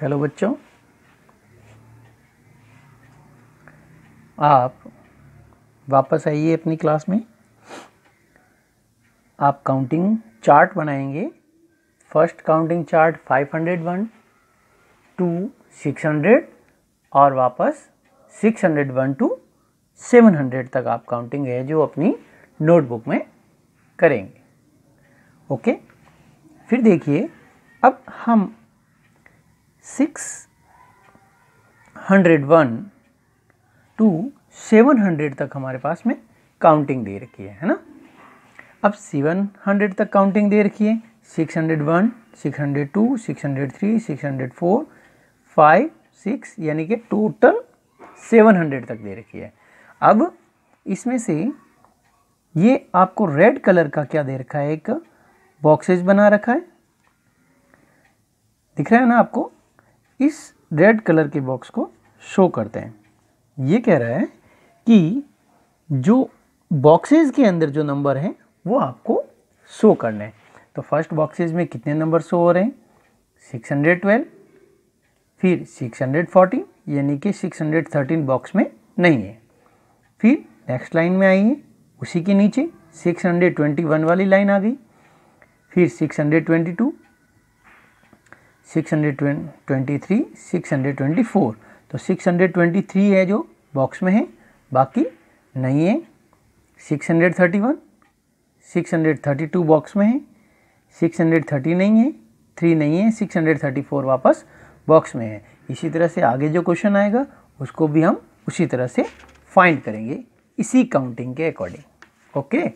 hello बच्चों आप वापस आइए अपनी क्लास में आप काउंटिंग चार्ट बनाएंगे first counting chart one two 600 और वापस वन टू 700 तक आप काउंटिंग है जो अपनी नोटबुक में करेंगे ओके फिर देखिए अब हम 601 टू 700 तक हमारे पास में काउंटिंग दे रखी है है ना अब 700 तक काउंटिंग दे रखी है 601, 602, 603, 604, 5, 6 यानी कि टोटल 700 तक दे रखी है अब इसमें से ये आपको रेड कलर का क्या दे रखा है एक बॉक्सेज बना रखा है दिख रहा है ना आपको इस रेड कलर के बॉक्स को शो करते हैं ये कह रहा है कि जो बॉक्सेस के अंदर जो नंबर हैं वो आपको शो करने हैं तो फर्स्ट बॉक्सेस में कितने नंबर शो हो रहे हैं 612 फिर 614 यानी कि 613 बॉक्स में नहीं है फिर नेक्स्ट लाइन में आइए उसी के नीचे 621 वाली लाइन आ गई फिर 622 623, तो 623 है जो बॉक्स में है बाकी नहीं है 631, 632 बॉक्स में है 630 नहीं है थ्री नहीं है 634 वापस बॉक्स में है इसी तरह से आगे जो क्वेश्चन आएगा उसको भी हम उसी तरह से फाइंड करेंगे इसी काउंटिंग के अकॉर्डिंग ओके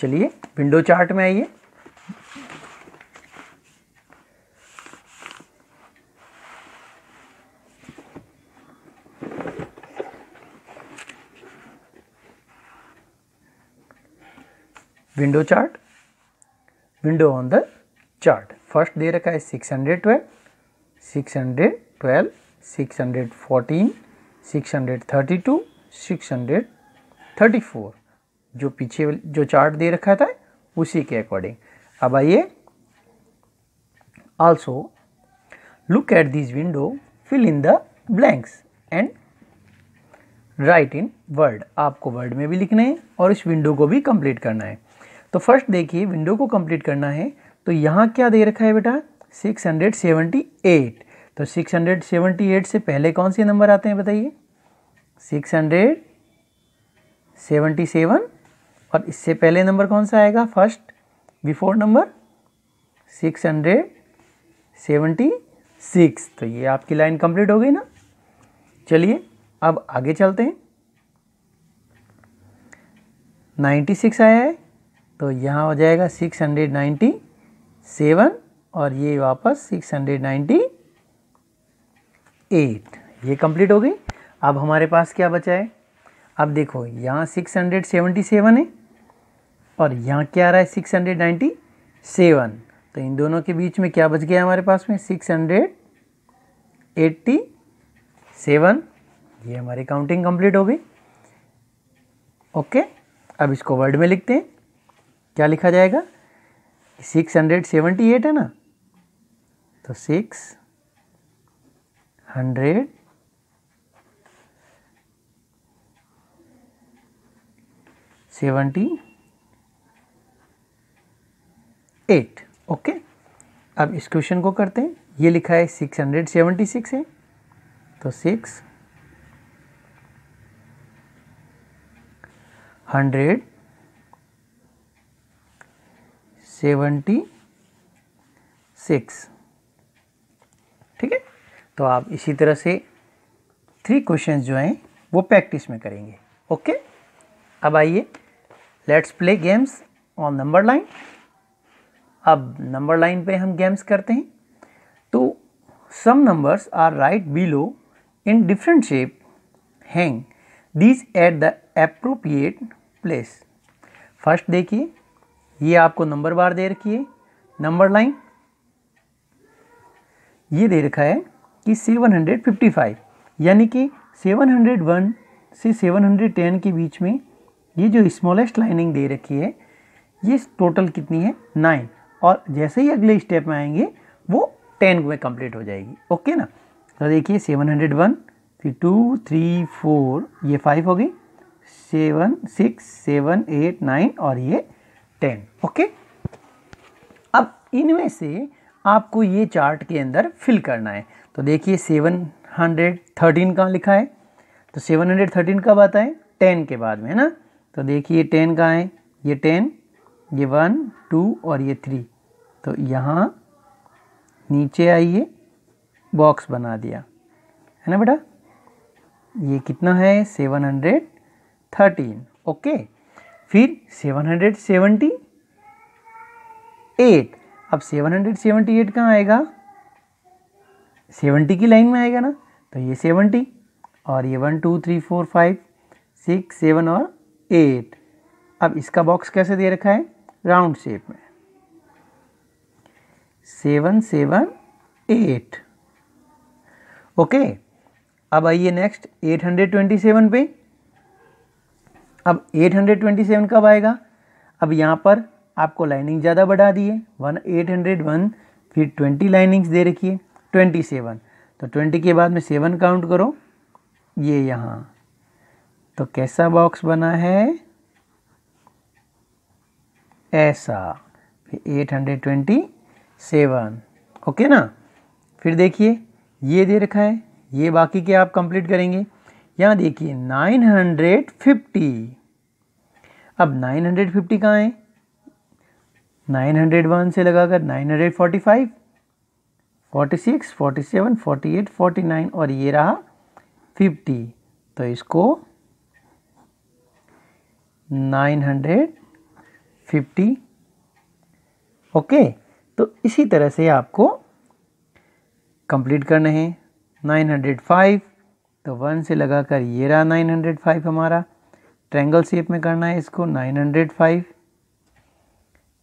चलिए विंडो चार्ट में आइए window chart window on the chart first दे रखा है 612 612 614 632 634 जो पीछे जो चार्ट दे रखा था उसी के अकॉर्डिंग अब आइए also look at this window fill in the blanks and write in word आपको word में भी लिखना है और इस window को भी complete करना है तो फर्स्ट देखिए विंडो को कंप्लीट करना है तो यहाँ क्या दे रखा है बेटा 678 तो 678 से पहले कौन से नंबर आते हैं बताइए 677 और इससे पहले नंबर कौन सा आएगा फर्स्ट बिफोर नंबर 676 तो ये आपकी लाइन कंप्लीट हो गई ना चलिए अब आगे चलते हैं 96 आया है तो यहाँ हो जाएगा 697 और ये वापस 698 ये कंप्लीट हो गई अब हमारे पास क्या बचा है अब देखो यहाँ 677 है और यहाँ क्या आ रहा है 697 तो इन दोनों के बीच में क्या बच गया हमारे पास में 687 ये हमारी काउंटिंग कंप्लीट हो गई ओके अब इसको वर्ड में लिखते हैं क्या लिखा जाएगा सिक्स हंड्रेड सेवेंटी एट है ना तो six hundred seventy eight okay अब इस क्वेश्चन को करते हैं ये लिखा है सिक्स हंड्रेड सेवेंटी सिक्स है तो सिक्स हंड्रेड सेवेंटी सिक्स ठीक है तो आप इसी तरह से थ्री क्वेश्चन जो हैं वो प्रैक्टिस में करेंगे ओके अब आइए let's play games on number line अब नंबर लाइन पे हम गेम्स करते हैं तो some numbers are write below in different shape hang these at the appropriate place first देखिए ये आपको नंबर बार दे रखी है नंबर लाइन ये दे रखा है कि 755 यानी कि 701 से 710 के बीच में ये जो स्मॉलेस्ट लाइनिंग दे रखी है ये टोटल कितनी है नाइन और जैसे ही अगले स्टेप में आएंगे वो टेन में कंप्लीट हो जाएगी ओके ना तो देखिए 701 फिर टू थ्री फोर ये फाइव हो गई seven six seven eight nine और ये टेन ओके अब इनमें से आपको ये चार्ट के अंदर फिल करना है तो देखिए सेवन हंड्रेड थर्टीन कहाँ लिखा है तो सेवन हंड्रेड थर्टीन कब आता है टेन के बाद में है ना तो देखिए टेन कहाँ है ये टेन ये वन टू और ये थ्री तो यहाँ नीचे आइए बॉक्स बना दिया है ना बेटा ये कितना है सेवन हंड्रेड थर्टीन ओके फिर 778 अब 778 कहाँ आएगा 70 की लाइन में आएगा ना तो ये 70 और ये one two three four five six seven और एट अब इसका बॉक्स कैसे दे रखा है राउंड शेप में सेवन सेवन एट ओके अब आइए next eight hundred twenty seven पे अब 827 कब आएगा अब यहाँ पर आपको लाइनिंग ज़्यादा बढ़ा दिए वन एट हंड्रेड वन फिर ट्वेंटी लाइनिंग्स दे रखी है ट्वेंटी सेवन तो ट्वेंटी के बाद में सेवन काउंट करो ये यहाँ तो कैसा बॉक्स बना है ऐसा फिर eight hundred twenty seven okay ना फिर देखिए ये दे रखा है ये बाकी के आप कंप्लीट करेंगे यहाँ देखिए 950 अब 950 हंड्रेड फिफ्टी कहाँ है नाइन हंड्रेड वन से लगाकर nine hundred forty five forty six forty seven forty eight forty nine और ये रहा फिफ्टी तो इसको नाइन हंड्रेड फिफ्टी ओके तो इसी तरह से आपको कंप्लीट करना है नाइन हंड्रेड फाइव तो वन से लगाकर ये रहा नाइन हंड्रेड फाइव हमारा ट्रैंगल शेप में करना है इसको नाइन हंड्रेड फाइव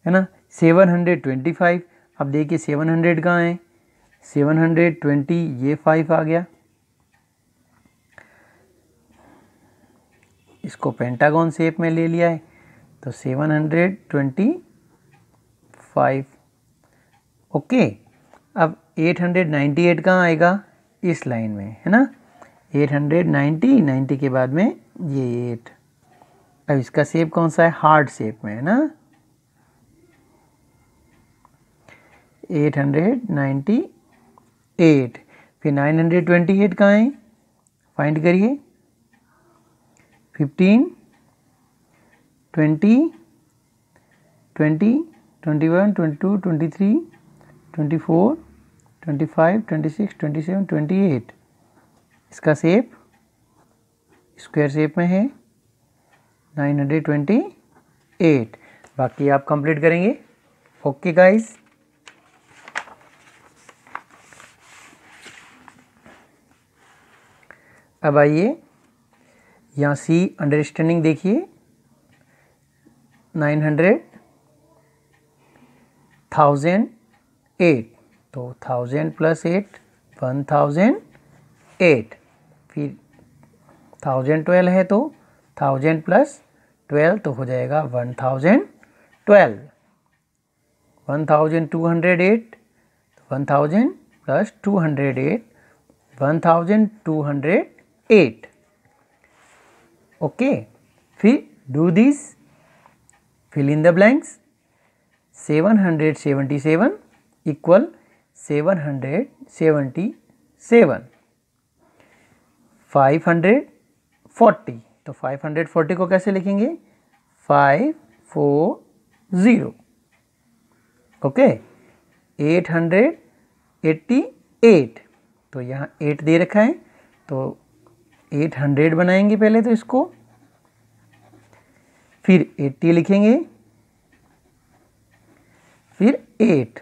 है ना सेवन हंड्रेड ट्वेंटी फाइव अब देखिए सेवन हंड्रेड कहाँ है सेवन हंड्रेड ट्वेंटी ये फाइव आ गया इसको पेंटागॉन शेप में ले लिया है तो seven hundred twenty five okay अब एट हंड्रेड नाइन्टी एट कहाँ आएगा इस लाइन में है ना एट हंड्रेड नाइन्टी नाइन्टी के बाद में ये एट अब इसका सेप कौन सा है हार्ड सेप में है ना एट हंड्रेड नाइन्टी एट फिर नाइन हंड्रेड ट्वेंटी एट कहाँ है फाइंड करिए fifteen twenty twenty twenty one twenty two twenty three twenty four twenty five twenty six twenty seven twenty eight इसका सेप स्क्वायर सेप में है 928 बाकी आप कंप्लीट करेंगे ओके गाइस अब आइए यहाँ सी अंडरस्टैंडिंग देखिए 900 थाउजेंड एट तो thousand plus eight one thousand eight फिर थाउजेंड ट्वेल्व है तो थाउजेंड प्लस ट्वेल्व तो हो जाएगा one thousand twelve one thousand two hundred eight one thousand plus two hundred eight one thousand two hundred eight okay फिर do this fill in the blanks seven hundred seventy seven equal seven hundred seventy seven 540 तो 540 को कैसे लिखेंगे five four zero okay eight hundred eighty eight तो यहाँ eight दे रखा है तो एट हंड्रेड बनाएंगे पहले तो इसको फिर एट्टी लिखेंगे फिर eight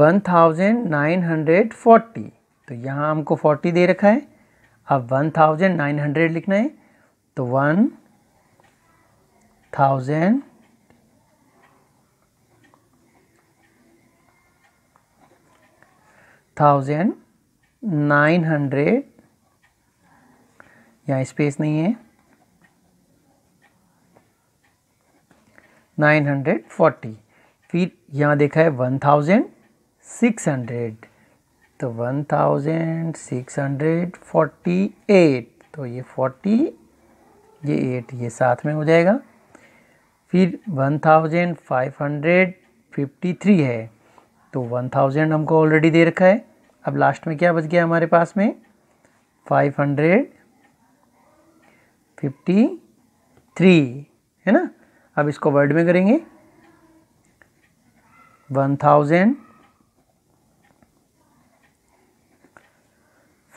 one thousand nine hundred forty तो यहाँ हमको फोर्टी दे रखा है अब वन थाउजेंड नाइन हंड्रेड लिखना है तो one thousand thousand nine hundred यहाँ स्पेस नहीं है नाइन हंड्रेड फोर्टी फिर यहाँ देखा है वन थाउजेंड सिक्स हंड्रेड तो one thousand six hundred forty eight तो ये फोर्टी ये एट ये साथ में हो जाएगा फिर one thousand five hundred fifty three है तो वन थाउजेंड हमको ऑलरेडी दे रखा है अब लास्ट में क्या बच गया हमारे पास में फाइव हंड्रेड फिफ्टी थ्री है ना अब इसको वर्ड में करेंगे वन थाउजेंड